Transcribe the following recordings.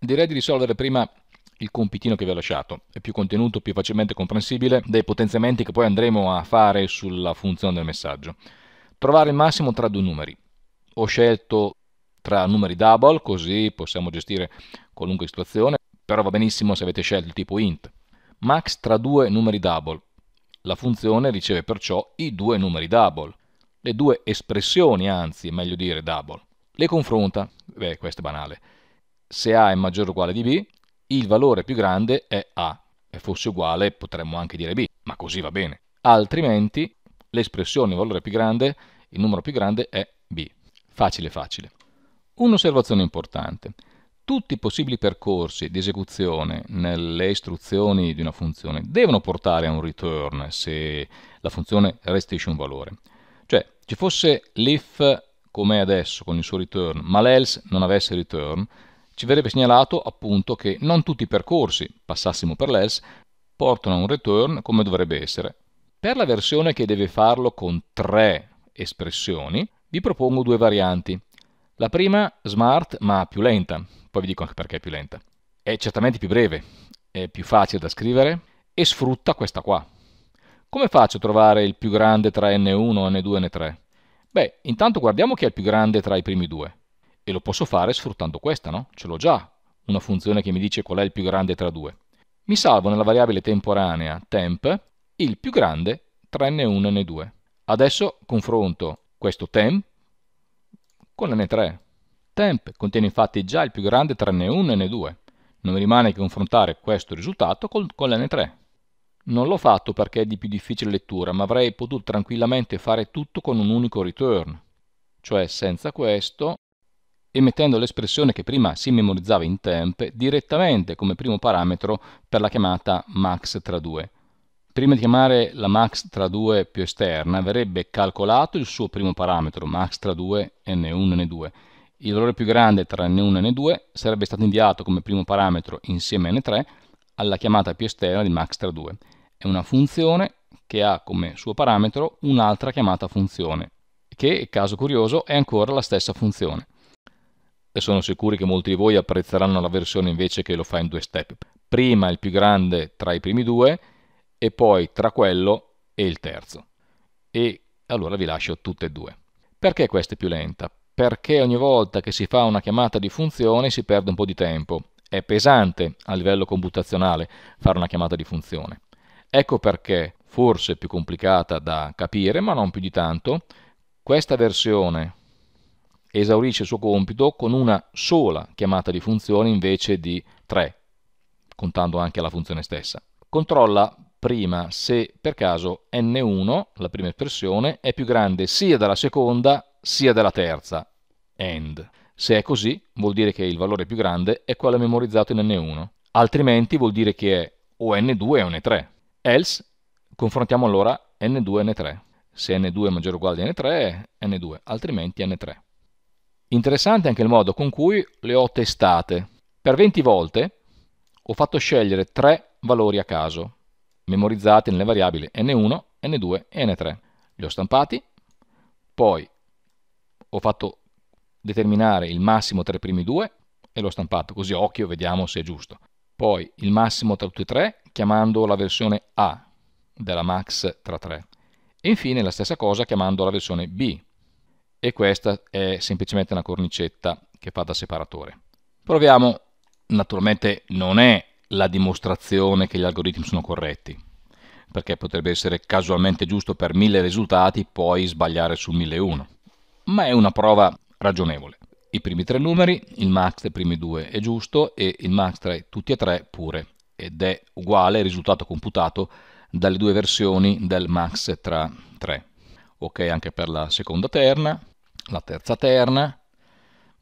Direi di risolvere prima il compitino che vi ho lasciato. È più contenuto, più facilmente comprensibile dei potenziamenti che poi andremo a fare sulla funzione del messaggio. Trovare il massimo tra due numeri. Ho scelto tra numeri double, così possiamo gestire qualunque situazione, però va benissimo se avete scelto il tipo int. Max tra due numeri double. La funzione riceve perciò i due numeri double, le due espressioni anzi, è meglio dire double. Le confronta, beh questo è banale, se A è maggiore o uguale di B, il valore più grande è A, e fosse uguale potremmo anche dire B, ma così va bene. Altrimenti l'espressione il valore più grande, il numero più grande è B. Facile, facile. Un'osservazione importante. Tutti i possibili percorsi di esecuzione nelle istruzioni di una funzione devono portare a un return se la funzione restituisce un valore. Cioè, ci fosse l'if come adesso con il suo return, ma l'else non avesse return, ci verrebbe segnalato appunto che non tutti i percorsi, passassimo per l'else, portano a un return come dovrebbe essere. Per la versione che deve farlo con tre espressioni, vi propongo due varianti. La prima smart ma più lenta, poi vi dico anche perché è più lenta. È certamente più breve, è più facile da scrivere e sfrutta questa qua. Come faccio a trovare il più grande tra N1, N2 e N3? Beh, intanto guardiamo chi è il più grande tra i primi due e lo posso fare sfruttando questa, no? Ce l'ho già, una funzione che mi dice qual è il più grande tra due. Mi salvo nella variabile temporanea temp il più grande tra n1 e n2. Adesso confronto questo temp con n3. Temp contiene infatti già il più grande tra n1 e n2. Non mi rimane che confrontare questo risultato con, con l'N3. Non l'ho fatto perché è di più difficile lettura, ma avrei potuto tranquillamente fare tutto con un unico return. Cioè senza questo emettendo l'espressione che prima si memorizzava in temp direttamente come primo parametro per la chiamata max tra 2. Prima di chiamare la max tra 2 più esterna verrebbe calcolato il suo primo parametro, max tra 2 n1 n2. Il valore più grande tra n1 e n2 sarebbe stato inviato come primo parametro insieme a n3 alla chiamata più esterna di max tra 2. È una funzione che ha come suo parametro un'altra chiamata funzione, che, caso curioso, è ancora la stessa funzione e sono sicuri che molti di voi apprezzeranno la versione invece che lo fa in due step. Prima il più grande tra i primi due e poi tra quello e il terzo. E allora vi lascio tutte e due. Perché questa è più lenta? Perché ogni volta che si fa una chiamata di funzione si perde un po' di tempo. È pesante a livello computazionale fare una chiamata di funzione. Ecco perché, forse più complicata da capire, ma non più di tanto, questa versione esaurisce il suo compito con una sola chiamata di funzione invece di tre, contando anche la funzione stessa. Controlla prima se per caso n1, la prima espressione, è più grande sia della seconda sia della terza, and. Se è così, vuol dire che il valore più grande è quello memorizzato in n1, altrimenti vuol dire che è o n2 o n3. Else, confrontiamo allora n2 e n3. Se n2 è maggiore o uguale di n3, n2, altrimenti n3. Interessante anche il modo con cui le ho testate. Per 20 volte ho fatto scegliere tre valori a caso, memorizzati nelle variabili n1, n2 e n3. Li ho stampati, poi ho fatto determinare il massimo tra i primi due e l'ho stampato, così occhio vediamo se è giusto. Poi il massimo tra tutti e tre chiamando la versione A della max tra 3. E infine la stessa cosa chiamando la versione B e questa è semplicemente una cornicetta che fa da separatore. Proviamo, naturalmente non è la dimostrazione che gli algoritmi sono corretti, perché potrebbe essere casualmente giusto per mille risultati, poi sbagliare su 1001, ma è una prova ragionevole. I primi tre numeri, il max dei primi due è giusto e il max tra tutti e tre pure, ed è uguale al risultato computato dalle due versioni del max tra tre. Ok anche per la seconda terna, la terza terna,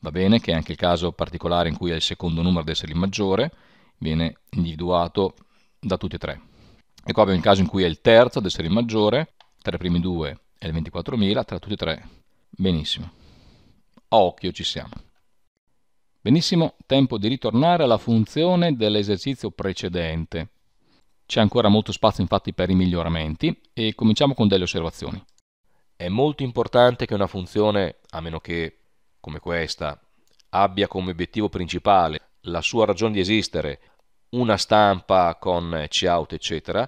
va bene, che è anche il caso particolare in cui è il secondo numero ad essere il maggiore, viene individuato da tutti e tre. E qua abbiamo il caso in cui è il terzo ad essere il maggiore, tra i primi due è il 24.000, tra tutti e tre, benissimo. A occhio ci siamo. Benissimo, tempo di ritornare alla funzione dell'esercizio precedente. C'è ancora molto spazio infatti per i miglioramenti e cominciamo con delle osservazioni. È molto importante che una funzione, a meno che come questa, abbia come obiettivo principale la sua ragione di esistere, una stampa con cout eccetera,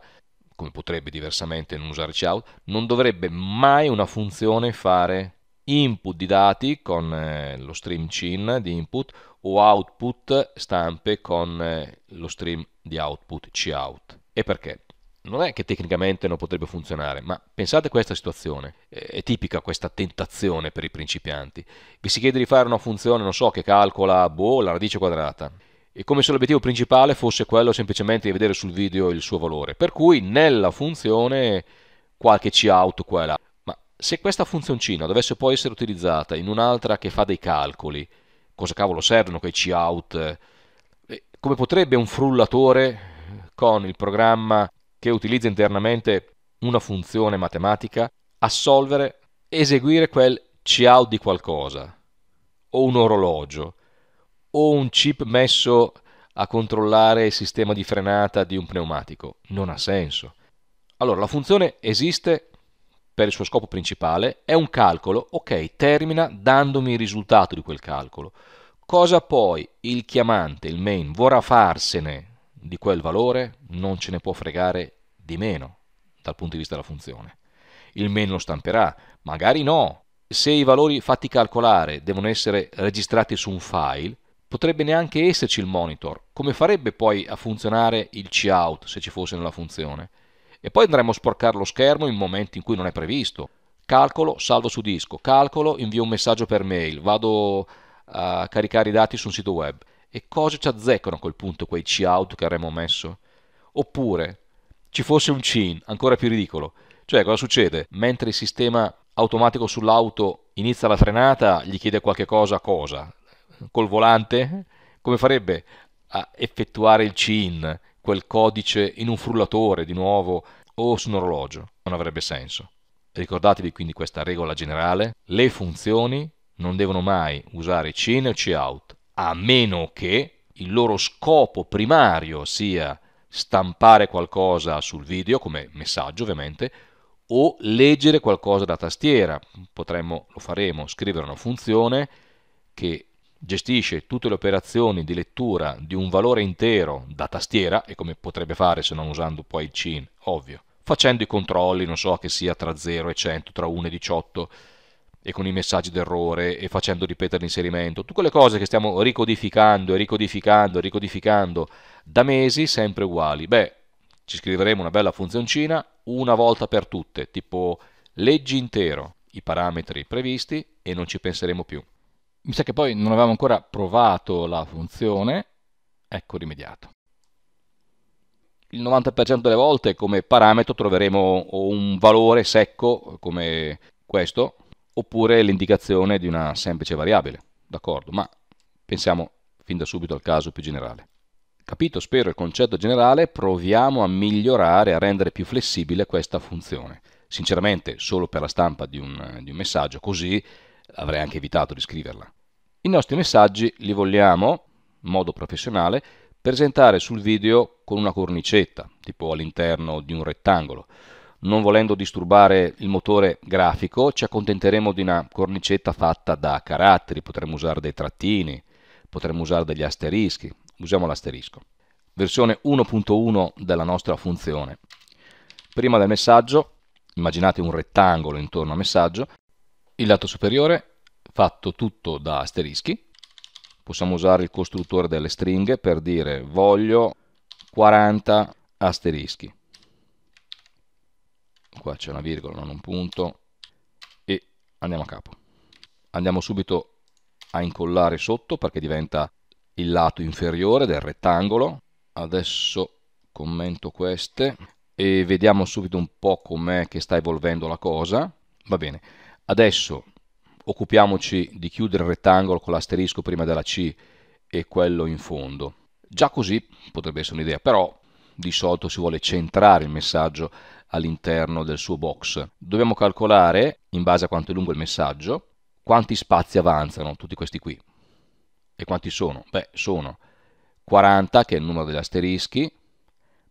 come potrebbe diversamente non usare cout, non dovrebbe mai una funzione fare input di dati con eh, lo stream chin di input o output stampe con eh, lo stream di output cout. E perché? non è che tecnicamente non potrebbe funzionare, ma pensate a questa situazione, è tipica questa tentazione per i principianti. Vi si chiede di fare una funzione, non so, che calcola boh, la radice quadrata, e come se l'obiettivo principale fosse quello semplicemente di vedere sul video il suo valore, per cui nella funzione qualche cout qua e là. Ma se questa funzioncina dovesse poi essere utilizzata in un'altra che fa dei calcoli, cosa cavolo servono quei cout? Come potrebbe un frullatore con il programma che utilizza internamente una funzione matematica, assolvere, eseguire quel out di qualcosa, o un orologio, o un chip messo a controllare il sistema di frenata di un pneumatico. Non ha senso. Allora, la funzione esiste per il suo scopo principale, è un calcolo, ok, termina dandomi il risultato di quel calcolo. Cosa poi il chiamante, il main, vorrà farsene di quel valore non ce ne può fregare di meno dal punto di vista della funzione. Il main lo stamperà, magari no. Se i valori fatti calcolare devono essere registrati su un file, potrebbe neanche esserci il monitor. Come farebbe poi a funzionare il cout se ci fosse nella funzione? E poi andremo a sporcare lo schermo in momenti in cui non è previsto. Calcolo, salvo su disco, calcolo, invio un messaggio per mail, vado a caricare i dati su un sito web. E cosa ci azzeccano a quel punto quei C out che avremmo messo? Oppure ci fosse un CIN, ancora più ridicolo. Cioè, cosa succede? Mentre il sistema automatico sull'auto inizia la frenata, gli chiede qualche cosa a cosa? Col volante? Come farebbe a effettuare il CIN, quel codice in un frullatore di nuovo o su un orologio? Non avrebbe senso. Ricordatevi quindi questa regola generale, le funzioni non devono mai usare CIN o C-out, a meno che il loro scopo primario sia stampare qualcosa sul video, come messaggio ovviamente, o leggere qualcosa da tastiera. Potremmo, lo faremo, scrivere una funzione che gestisce tutte le operazioni di lettura di un valore intero da tastiera, e come potrebbe fare se non usando poi il CIN, ovvio, facendo i controlli, non so, che sia tra 0 e 100, tra 1 e 18, e con i messaggi d'errore e facendo ripetere l'inserimento, tutte quelle cose che stiamo ricodificando e ricodificando e ricodificando da mesi sempre uguali. Beh, ci scriveremo una bella funzioncina una volta per tutte, tipo leggi intero i parametri previsti e non ci penseremo più. Mi sa che poi non avevamo ancora provato la funzione, ecco rimediato. Il 90% delle volte come parametro troveremo un valore secco come questo, oppure l'indicazione di una semplice variabile, d'accordo, ma pensiamo fin da subito al caso più generale. Capito, spero, il concetto generale, proviamo a migliorare, a rendere più flessibile questa funzione. Sinceramente, solo per la stampa di un, di un messaggio così avrei anche evitato di scriverla. I nostri messaggi li vogliamo, in modo professionale, presentare sul video con una cornicetta, tipo all'interno di un rettangolo, non volendo disturbare il motore grafico, ci accontenteremo di una cornicetta fatta da caratteri, potremmo usare dei trattini, potremmo usare degli asterischi, usiamo l'asterisco. Versione 1.1 della nostra funzione. Prima del messaggio, immaginate un rettangolo intorno al messaggio, il lato superiore fatto tutto da asterischi, possiamo usare il costruttore delle stringhe per dire voglio 40 asterischi qua c'è una virgola, non un punto, e andiamo a capo. Andiamo subito a incollare sotto perché diventa il lato inferiore del rettangolo. Adesso commento queste e vediamo subito un po' com'è che sta evolvendo la cosa. Va bene, adesso occupiamoci di chiudere il rettangolo con l'asterisco prima della C e quello in fondo. Già così potrebbe essere un'idea, però di solito si vuole centrare il messaggio all'interno del suo box. Dobbiamo calcolare, in base a quanto è lungo il messaggio, quanti spazi avanzano, tutti questi qui. E quanti sono? Beh, sono 40, che è il numero degli asterischi,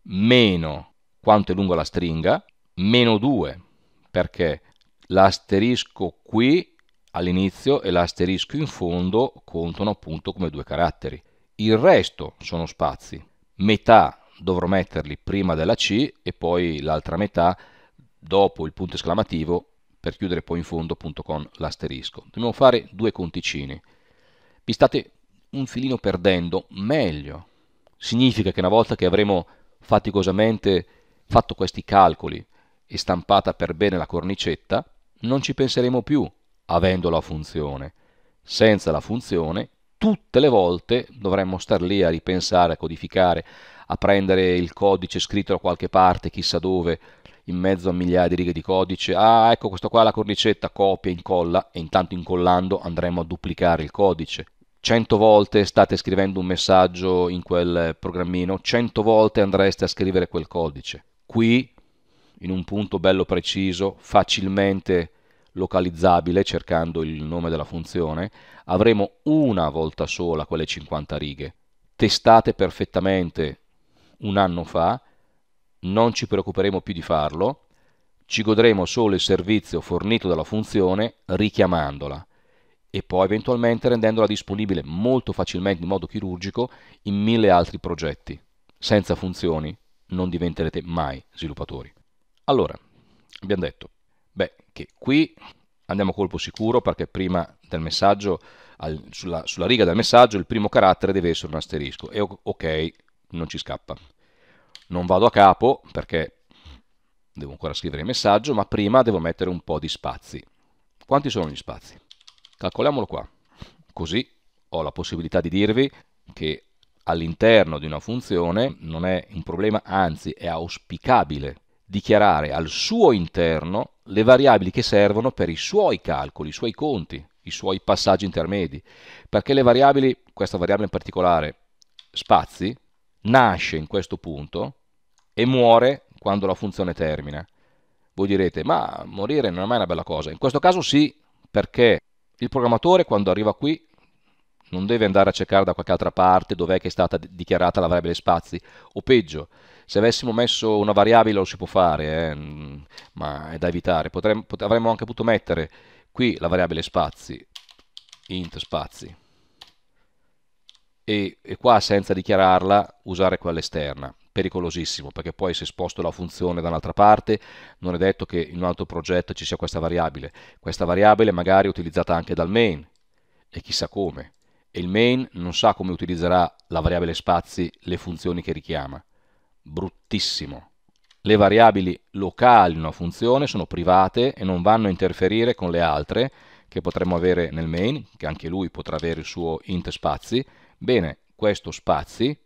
meno quanto è lunga la stringa, meno 2, perché l'asterisco qui all'inizio e l'asterisco in fondo contano appunto come due caratteri. Il resto sono spazi. Metà dovrò metterli prima della C e poi l'altra metà dopo il punto esclamativo per chiudere poi in fondo appunto con l'asterisco. Dobbiamo fare due conticini. Vi state un filino perdendo, meglio. Significa che una volta che avremo faticosamente fatto questi calcoli e stampata per bene la cornicetta, non ci penseremo più avendo la funzione. Senza la funzione tutte le volte dovremmo star lì a ripensare, a codificare, a prendere il codice scritto da qualche parte, chissà dove, in mezzo a migliaia di righe di codice, ah ecco questo qua è la cornicetta, copia, incolla e intanto incollando andremo a duplicare il codice. 100 volte state scrivendo un messaggio in quel programmino, 100 volte andreste a scrivere quel codice. Qui, in un punto bello preciso, facilmente localizzabile cercando il nome della funzione, avremo una volta sola quelle 50 righe, testate perfettamente un anno fa, non ci preoccuperemo più di farlo, ci godremo solo il servizio fornito dalla funzione richiamandola e poi eventualmente rendendola disponibile molto facilmente in modo chirurgico in mille altri progetti. Senza funzioni non diventerete mai sviluppatori. Allora, abbiamo detto, beh, che qui andiamo colpo sicuro perché prima del messaggio, al, sulla, sulla, riga del messaggio, il primo carattere deve essere un asterisco e ok, non ci scappa. Non vado a capo perché devo ancora scrivere il messaggio, ma prima devo mettere un po' di spazi. Quanti sono gli spazi? Calcoliamolo qua, così ho la possibilità di dirvi che all'interno di una funzione non è un problema, anzi è auspicabile dichiarare al suo interno le variabili che servono per i suoi calcoli, i suoi conti, i suoi passaggi intermedi, perché le variabili, questa variabile in particolare, spazi, nasce in questo punto e muore quando la funzione termina. Voi direte, ma morire non è mai una bella cosa. In questo caso sì, perché il programmatore quando arriva qui non deve andare a cercare da qualche altra parte dov'è che è stata dichiarata la variabile spazi, o peggio, se avessimo messo una variabile lo si può fare, eh, mm, ma è da evitare, Potremmo, pot avremmo anche potuto mettere qui la variabile spazi, int spazi, e, e qua senza dichiararla usare quella esterna, pericolosissimo perché poi se sposto la funzione da un'altra parte non è detto che in un altro progetto ci sia questa variabile, questa variabile magari è utilizzata anche dal main e chissà come, e il main non sa come utilizzerà la variabile spazi le funzioni che richiama, bruttissimo. Le variabili locali in una funzione sono private e non vanno a interferire con le altre che potremmo avere nel main, che anche lui potrà avere il suo int spazi. Bene, questo spazi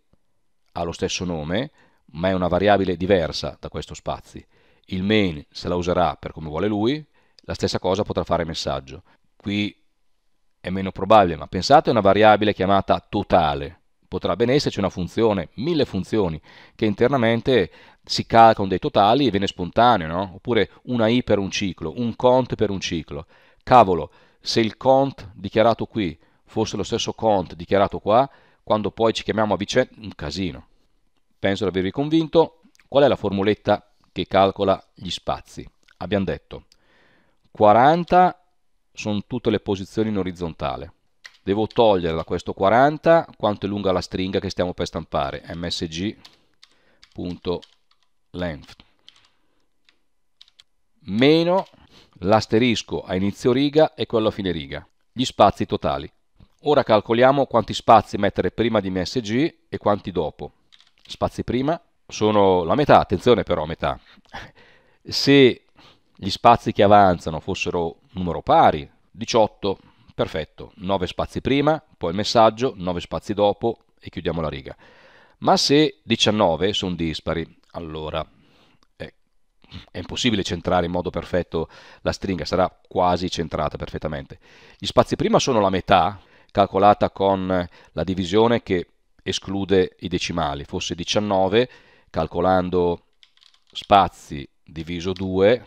ha lo stesso nome, ma è una variabile diversa da questo spazi. Il main se la userà per come vuole lui, la stessa cosa potrà fare messaggio. Qui è meno probabile, ma pensate a una variabile chiamata totale, potrà ben esserci una funzione, mille funzioni, che internamente si calcano dei totali e viene spontaneo, no? oppure una i per un ciclo, un cont per un ciclo. Cavolo, se il cont dichiarato qui fosse lo stesso cont dichiarato qua, quando poi ci chiamiamo a vicenda, un casino. Penso di avervi convinto. Qual è la formuletta che calcola gli spazi? Abbiamo detto 40 sono tutte le posizioni in orizzontale, devo togliere da questo 40 quanto è lunga la stringa che stiamo per stampare msg.length meno l'asterisco a inizio riga e quello a fine riga gli spazi totali ora calcoliamo quanti spazi mettere prima di msg e quanti dopo spazi prima sono la metà attenzione però metà se gli spazi che avanzano fossero numero pari 18 perfetto, 9 spazi prima, poi il messaggio, 9 spazi dopo e chiudiamo la riga. Ma se 19 sono dispari, allora è, eh, è impossibile centrare in modo perfetto la stringa, sarà quasi centrata perfettamente. Gli spazi prima sono la metà, calcolata con la divisione che esclude i decimali, fosse 19 calcolando spazi diviso 2,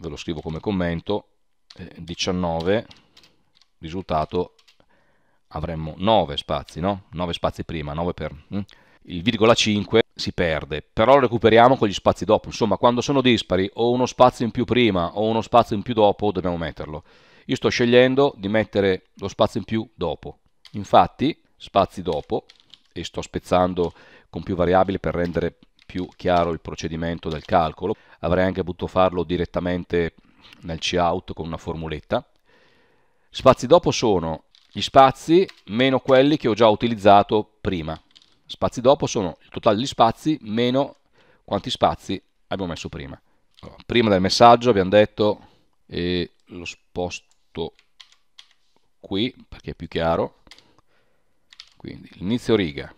ve lo scrivo come commento, 19 eh, risultato avremmo 9 spazi, no? 9 spazi prima, 9 per... Mm? Il virgola 5 si perde, però lo recuperiamo con gli spazi dopo. Insomma, quando sono dispari, o uno spazio in più prima o uno spazio in più dopo, dobbiamo metterlo. Io sto scegliendo di mettere lo spazio in più dopo. Infatti, spazi dopo, e sto spezzando con più variabili per rendere più chiaro il procedimento del calcolo. Avrei anche potuto farlo direttamente nel cout con una formuletta, Spazi dopo sono gli spazi meno quelli che ho già utilizzato prima. Spazi dopo sono il totale degli spazi meno quanti spazi abbiamo messo prima. Allora, prima del messaggio abbiamo detto, e lo sposto qui perché è più chiaro, quindi l'inizio riga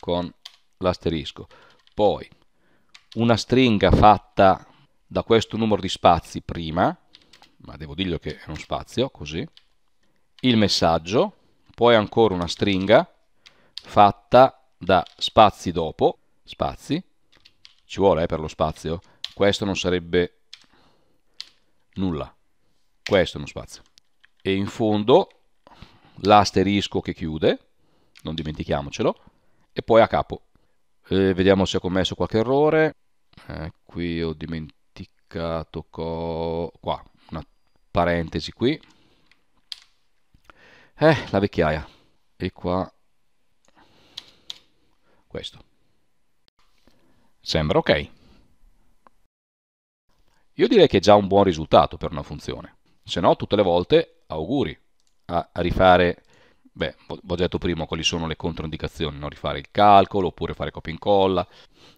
con l'asterisco, poi una stringa fatta da questo numero di spazi prima, ma devo dirgli che è uno spazio, così, il messaggio, poi ancora una stringa fatta da spazi dopo, spazi, ci vuole eh, per lo spazio, questo non sarebbe nulla, questo è uno spazio, e in fondo l'asterisco che chiude, non dimentichiamocelo, e poi a capo. E eh, vediamo se ho commesso qualche errore, eh, qui ho dimenticato qua, parentesi qui, eh, la vecchiaia, e qua questo. Sembra ok. Io direi che è già un buon risultato per una funzione, se no tutte le volte auguri a, rifare, beh, ho detto prima quali sono le controindicazioni, no? rifare il calcolo oppure fare copia e incolla.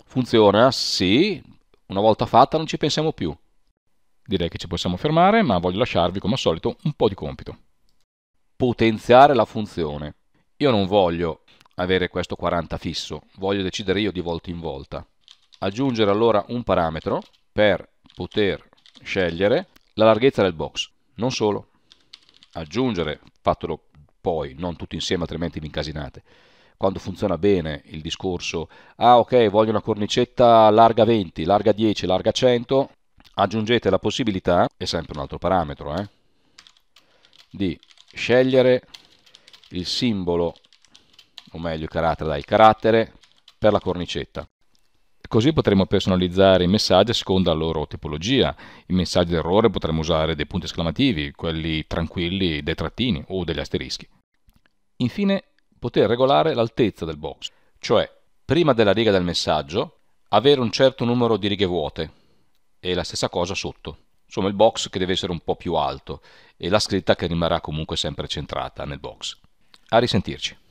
Funziona? Sì, una volta fatta non ci pensiamo più, Direi che ci possiamo fermare, ma voglio lasciarvi, come al solito, un po' di compito. Potenziare la funzione. Io non voglio avere questo 40 fisso, voglio decidere io di volta in volta. Aggiungere allora un parametro per poter scegliere la larghezza del box. Non solo. Aggiungere, fatelo poi, non tutti insieme altrimenti vi incasinate. Quando funziona bene il discorso, ah ok, voglio una cornicetta larga 20, larga 10, larga 100, aggiungete la possibilità, è sempre un altro parametro, eh, di scegliere il simbolo, o meglio il carattere, dai, il carattere per la cornicetta. Così potremo personalizzare i messaggi a seconda della loro tipologia. I messaggi d'errore potremmo usare dei punti esclamativi, quelli tranquilli dei trattini o degli asterischi. Infine, poter regolare l'altezza del box, cioè prima della riga del messaggio avere un certo numero di righe vuote, e la stessa cosa sotto. Insomma il box che deve essere un po' più alto e la scritta che rimarrà comunque sempre centrata nel box. A risentirci.